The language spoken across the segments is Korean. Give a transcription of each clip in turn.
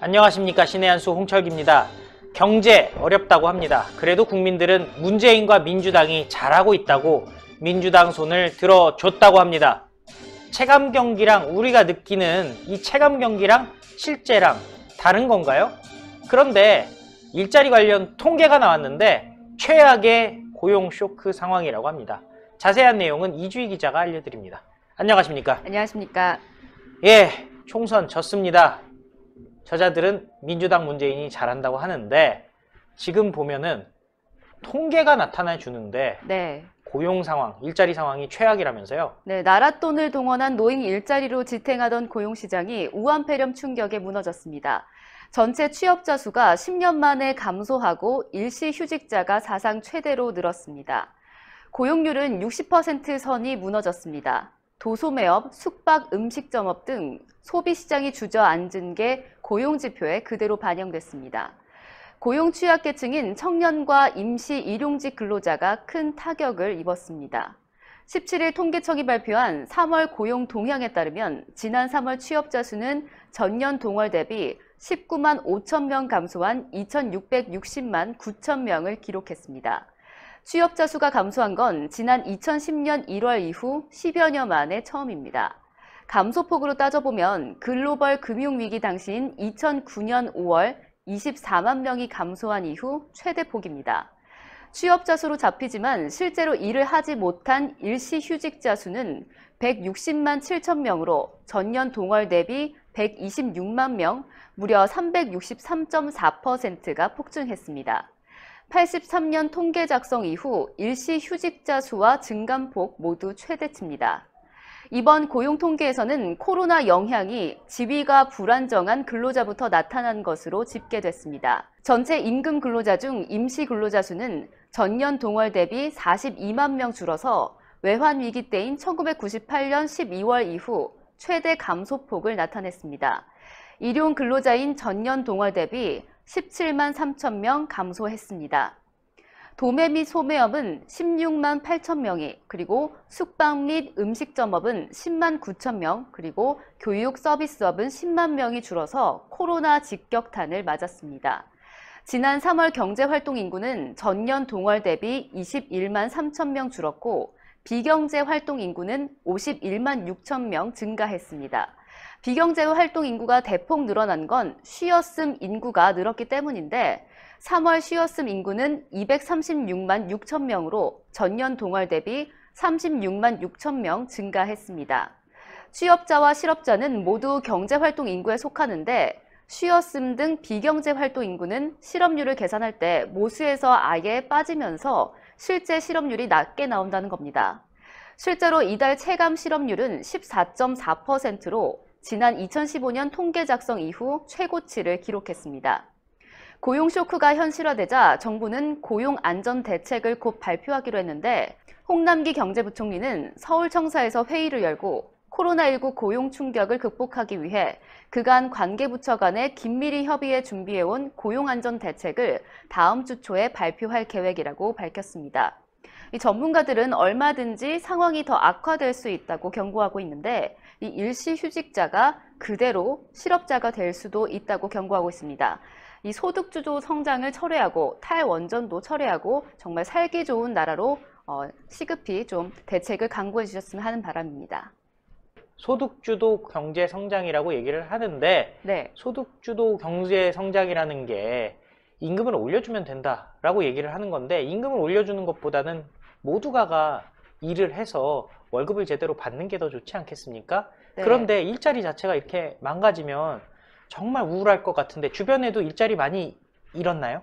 안녕하십니까 신의 한수 홍철기입니다. 경제 어렵다고 합니다. 그래도 국민들은 문재인과 민주당이 잘하고 있다고 민주당 손을 들어줬다고 합니다. 체감 경기랑 우리가 느끼는 이 체감 경기랑 실제랑 다른 건가요? 그런데 일자리 관련 통계가 나왔는데 최악의 고용 쇼크 상황이라고 합니다. 자세한 내용은 이주희 기자가 알려드립니다. 안녕하십니까? 안녕하십니까? 예, 총선 졌습니다. 저자들은 민주당 문재인이 잘한다고 하는데 지금 보면은 통계가 나타나 주는데 네. 고용 상황, 일자리 상황이 최악이라면서요. 네, 나라 돈을 동원한 노인 일자리로 지탱하던 고용 시장이 우한폐렴 충격에 무너졌습니다. 전체 취업자 수가 10년 만에 감소하고 일시 휴직자가 사상 최대로 늘었습니다. 고용률은 60% 선이 무너졌습니다. 도소매업, 숙박 음식점업 등 소비 시장이 주저앉은 게 고용지표에 그대로 반영됐습니다. 고용 취약계층인 청년과 임시 일용직 근로자가 큰 타격을 입었습니다. 17일 통계청이 발표한 3월 고용 동향에 따르면 지난 3월 취업자 수는 전년 동월 대비 19만 5천 명 감소한 2,660만 9천 명을 기록했습니다. 취업자 수가 감소한 건 지난 2010년 1월 이후 10여 년 만에 처음입니다. 감소폭으로 따져보면 글로벌 금융위기 당시인 2009년 5월 24만 명이 감소한 이후 최대 폭입니다. 취업자 수로 잡히지만 실제로 일을 하지 못한 일시 휴직자 수는 160만 7천 명으로 전년 동월 대비 126만 명, 무려 363.4%가 폭증했습니다. 83년 통계 작성 이후 일시 휴직자 수와 증감폭 모두 최대치입니다. 이번 고용통계에서는 코로나 영향이 지위가 불안정한 근로자부터 나타난 것으로 집계됐습니다. 전체 임금 근로자 중 임시 근로자 수는 전년 동월 대비 42만 명 줄어서 외환 위기 때인 1998년 12월 이후 최대 감소폭을 나타냈습니다. 일용 근로자인 전년 동월 대비 17만 3천 명 감소했습니다. 도매 및 소매업은 16만 8천 명이, 그리고 숙박 및 음식점업은 10만 9천 명, 그리고 교육 서비스업은 10만 명이 줄어서 코로나 직격탄을 맞았습니다. 지난 3월 경제활동 인구는 전년 동월 대비 21만 3천 명 줄었고, 비경제 활동 인구는 51만 6천 명 증가했습니다. 비경제 활동 인구가 대폭 늘어난 건 쉬었음 인구가 늘었기 때문인데 3월 쉬어슴 인구는 236만 6천 명으로 전년 동월 대비 36만 6천 명 증가했습니다. 취업자와 실업자는 모두 경제활동 인구에 속하는데 쉬어슴 등 비경제 활동 인구는 실업률을 계산할 때 모수에서 아예 빠지면서 실제 실업률이 낮게 나온다는 겁니다. 실제로 이달 체감 실업률은 14.4%로 지난 2015년 통계 작성 이후 최고치를 기록했습니다. 고용 쇼크가 현실화되자 정부는 고용 안전 대책을 곧 발표하기로 했는데 홍남기 경제부총리는 서울청사에서 회의를 열고 코로나19 고용 충격을 극복하기 위해 그간 관계부처 간에 긴밀히 협의해 준비해온 고용안전 대책을 다음 주 초에 발표할 계획이라고 밝혔습니다. 전문가들은 얼마든지 상황이 더 악화될 수 있다고 경고하고 있는데 이 일시 휴직자가 그대로 실업자가 될 수도 있다고 경고하고 있습니다. 이 소득주도 성장을 철회하고 탈원전도 철회하고 정말 살기 좋은 나라로 어, 시급히 좀 대책을 강구해 주셨으면 하는 바람입니다. 소득주도 경제 성장이라고 얘기를 하는데 네. 소득주도 경제 성장이라는 게 임금을 올려주면 된다라고 얘기를 하는 건데 임금을 올려주는 것보다는 모두가가 일을 해서 월급을 제대로 받는 게 더 좋지 않겠습니까? 네. 그런데 일자리 자체가 이렇게 망가지면 정말 우울할 것 같은데 주변에도 일자리 많이 잃었나요?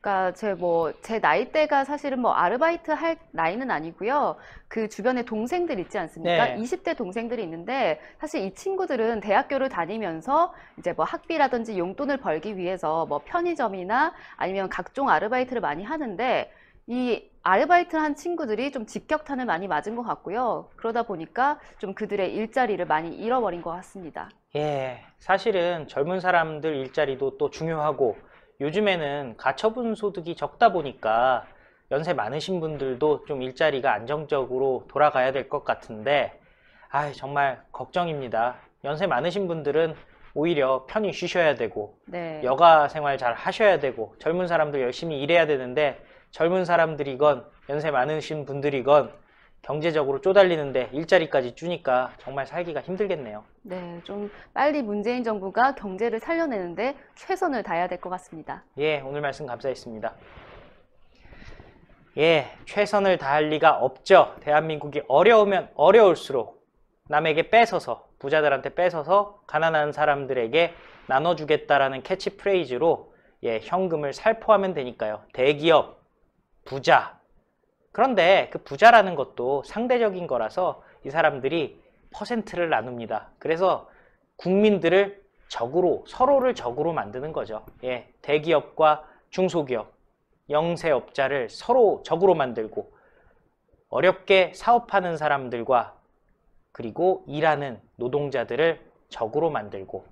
그러니까 제 뭐제 뭐, 나이대가 사실은 뭐 아르바이트 할 나이는 아니고요. 그 주변에 동생들 있지 않습니까? 네. 20대 동생들이 있는데 사실 이 친구들은 대학교를 다니면서 이제 뭐 학비라든지 용돈을 벌기 위해서 뭐 편의점이나 아니면 각종 아르바이트를 많이 하는데 이아르바이트한 친구들이 좀 직격탄을 많이 맞은 것 같고요. 그러다 보니까 좀 그들의 일자리를 많이 잃어버린 것 같습니다. 예, 사실은 젊은 사람들 일자리도 또 중요하고 요즘에는 가처분 소득이 적다 보니까 연세 많으신 분들도 좀 일자리가 안정적으로 돌아가야 될 것 같은데 아 정말 걱정입니다. 연세 많으신 분들은 오히려 편히 쉬셔야 되고 네. 여가 생활 잘 하셔야 되고 젊은 사람들 열심히 일해야 되는데 젊은 사람들이건 연세 많으신 분들이건 경제적으로 쪼달리는데 일자리까지 주니까 정말 살기가 힘들겠네요. 네, 좀 빨리 문재인 정부가 경제를 살려내는데 최선을 다해야 될 것 같습니다. 예, 오늘 말씀 감사했습니다. 예, 최선을 다할 리가 없죠. 대한민국이 어려우면 어려울수록 남에게 뺏어서 부자들한테 뺏어서 가난한 사람들에게 나눠주겠다라는 캐치프레이즈로 예, 현금을 살포하면 되니까요. 대기업, 부자, 그런데 그 부자라는 것도 상대적인 거라서 이 사람들이 퍼센트를 나눕니다. 그래서 국민들을 적으로 서로를 적으로 만드는 거죠. 예, 대기업과 중소기업, 영세업자를 서로 적으로 만들고 어렵게 사업하는 사람들과 그리고 일하는 노동자들을 적으로 만들고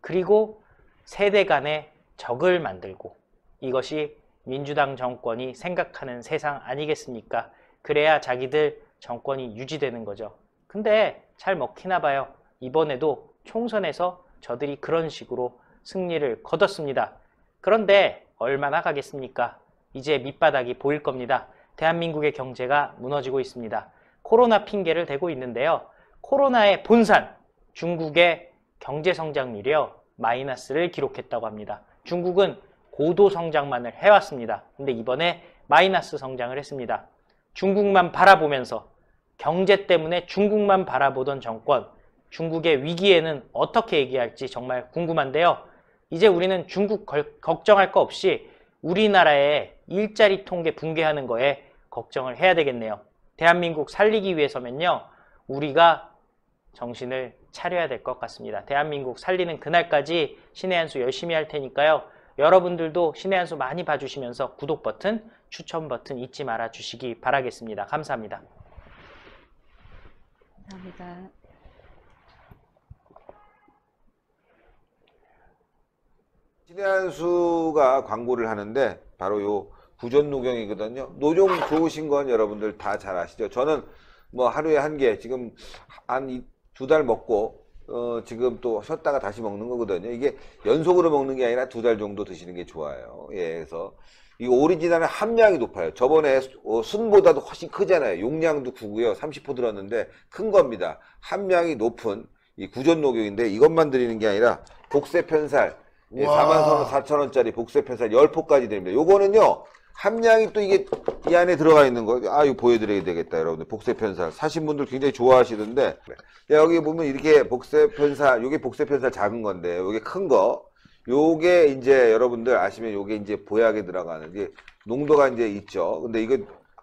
그리고 세대 간의 적을 만들고 이것이 민주당 정권이 생각하는 세상 아니겠습니까? 그래야 자기들 정권이 유지되는 거죠. 근데 잘 먹히나 봐요. 이번에도 총선에서 저들이 그런 식으로 승리를 거뒀습니다. 그런데 얼마나 가겠습니까? 이제 밑바닥이 보일 겁니다. 대한민국의 경제가 무너지고 있습니다. 코로나 핑계를 대고 있는데요. 코로나의 본산, 중국의 경제성장률이요. 마이너스를 기록했다고 합니다. 중국은 고도 성장만을 해왔습니다. 근데 이번에 마이너스 성장을 했습니다. 중국만 바라보면서 경제 때문에 중국만 바라보던 정권, 중국의 위기에는 어떻게 얘기할지 정말 궁금한데요. 이제 우리는 중국 걸, 걱정할 거 없이 우리나라의 일자리 통계 붕괴하는 거에 걱정을 해야 되겠네요. 대한민국 살리기 위해서면요. 우리가 정신을 차려야 될 것 같습니다. 대한민국 살리는 그날까지 신의 한수 열심히 할 테니까요. 여러분들도 신의 한수 많이 봐주시면서 구독 버튼, 추천 버튼 잊지 말아 주시기 바라겠습니다. 감사합니다. 감사합니다. 신의 한 수가 광고를 하는데 바로 요 구전 노경이거든요. 노종 좋으신 건 여러분들 다 잘 아시죠? 저는 뭐 하루에 한 개, 지금 한 두 달 먹고 어, 지금 또 쉬었다가 다시 먹는 거거든요. 이게 연속으로 먹는 게 아니라 두 달 정도 드시는 게 좋아요. 예, 그래서 이 오리지널은 함량이 높아요. 저번에 어, 순보다도 훨씬 크잖아요. 용량도 크고요. 30호 들었는데 큰 겁니다. 함량이 높은 이 구전 녹용인데 이것만 드리는 게 아니라 복세 편살 예, 4만 4천 원짜리 복세 편살 10포까지 드립니다. 요거는요. 함량이 또 이게 이 안에 들어가 있는 거. 아, 이거 보여드려야 되겠다, 여러분들. 복세 편살 사신 분들 굉장히 좋아하시던데 네. 여기 보면 이렇게 복세 편살, 요게 복세 편살 작은 건데 요게 큰 거. 요게 이제 여러분들 아시면 요게 이제 보약에 들어가는 게 농도가 이제 있죠. 근데 이거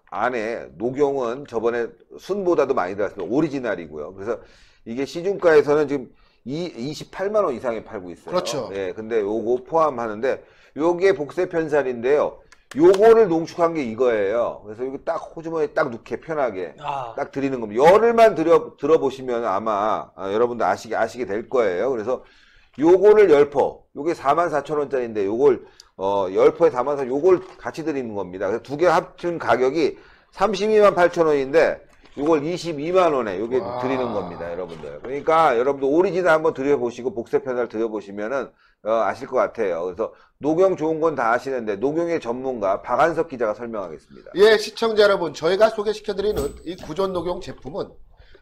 안에 녹용은 저번에 순보다도 많이 들어갔습니다. 오리지널이고요. 그래서 이게 시중가에서는 지금 28만 원 이상에 팔고 있어요. 그렇죠. 예, 근데 요거 포함하는데 요게 복세 편살인데요. 요거를 농축한 게 이거예요. 그래서 이거 딱 호주머니에 딱 넣게 편하게 아. 딱 드리는 겁니다. 열흘만 들여, 들어보시면 아마 아, 여러분도 아시게 아시게 될 거예요. 그래서 요거를 열퍼 요게 44,000원짜리인데 요걸 어, 1 0에 44,000원 요걸 같이 드리는 겁니다. 그래서 두 개 합친 가격이 328,000원인데 이걸 22만 원에 요게 와. 드리는 겁니다, 여러분들. 그러니까 여러분들 오리지널 한번 드려보시고 복세 편을드려보시면은 어, 아실 것 같아요. 그래서 녹용 좋은 건 다 아시는데 녹용의 전문가 박한석 기자가 설명하겠습니다. 예, 시청자 여러분, 저희가 소개시켜드리는 이 구전 녹용 제품은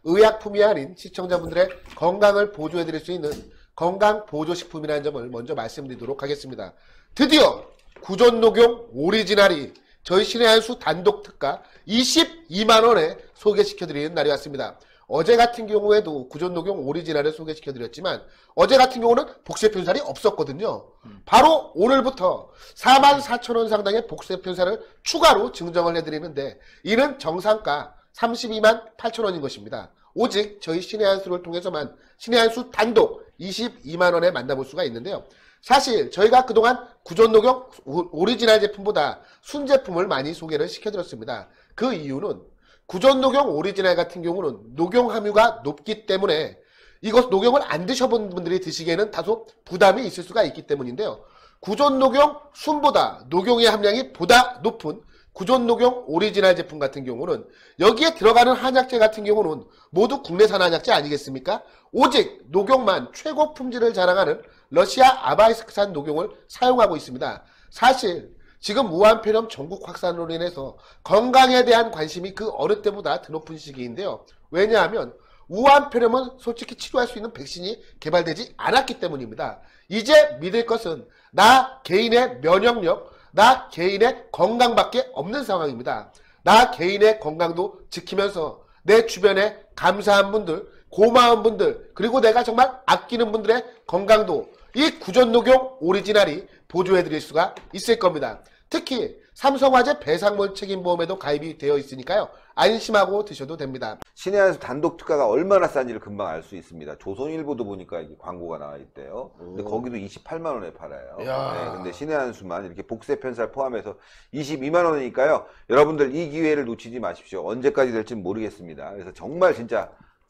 의약품이 아닌 시청자분들의 건강을 보조해드릴 수 있는 건강 보조식품이라는 점을 먼저 말씀드리도록 하겠습니다. 드디어 구전 녹용 오리지널이 저희 신의 한수 단독 특가 22만원에 소개시켜드리는 날이 왔습니다. 어제 같은 경우에도 구전 녹용 오리지널을 소개시켜드렸지만 어제 같은 경우는 복세 편살이 없었거든요. 바로 오늘부터 4 4 0 0 0원 상당의 복세 편살을 추가로 증정을 해드리는데 이는 정상가 32만 8천 원인 것입니다. 오직 저희 신의 한수를 통해서만 신의 한수 단독 22만 원에 만나볼 수가 있는데요. 사실 저희가 그동안 구전 녹용 오리지널 제품보다 순제품을 많이 소개를 시켜드렸습니다. 그 이유는 구전 녹용 오리지널 같은 경우는 녹용 함유가 높기 때문에 이것 녹용을 안 드셔본 분들이 드시기에는 다소 부담이 있을 수가 있기 때문인데요. 구전 녹용 순보다 녹용의 함량이 보다 높은 구존 녹용 오리지널 제품 같은 경우는 여기에 들어가는 한약재 같은 경우는 모두 국내산 한약재 아니겠습니까? 오직 녹용만 최고 품질을 자랑하는 러시아 아바이스크산 녹용을 사용하고 있습니다. 사실 지금 무한폐렴 전국 확산으로 인해서 건강에 대한 관심이 그 어느 때보다 더높은 시기인데요. 왜냐하면 우한폐렴은 솔직히 치료할 수 있는 백신이 개발되지 않았기 때문입니다. 이제 믿을 것은 나 개인의 면역력, 나 개인의 건강밖에 없는 상황입니다. 나 개인의 건강도 지키면서 내 주변에 감사한 분들, 고마운 분들, 그리고 내가 정말 아끼는 분들의 건강도 이 구전 녹용 오리지널이 보조해 드릴 수가 있을 겁니다. 특히 삼성화재 배상물 책임보험에도 가입이 되어 있으니까요. 안심하고 드셔도 됩니다. 신해안에서 단독 특가가 얼마나 싼지를 금방 알 수 있습니다. 조선일보도 보니까 이게 광고가 나와 있대요. 근데 거기도 28만 원에 팔아요. 네, 근데 신해안수만 이렇게 복세 편살 포함해서 22만 원이니까요. 여러분들 이 기회를 놓치지 마십시오. 언제까지 될지 모르겠습니다. 그래서 정말 진짜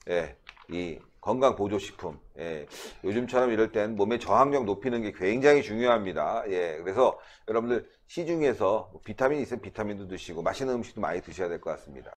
예, 이 건강보조식품. 예, 요즘처럼 이럴 땐 몸의 저항력 높이는 게 굉장히 중요합니다. 예, 그래서 여러분들 시중에서 비타민 있으면 비타민도 드시고 맛있는 음식도 많이 드셔야 될 것 같습니다.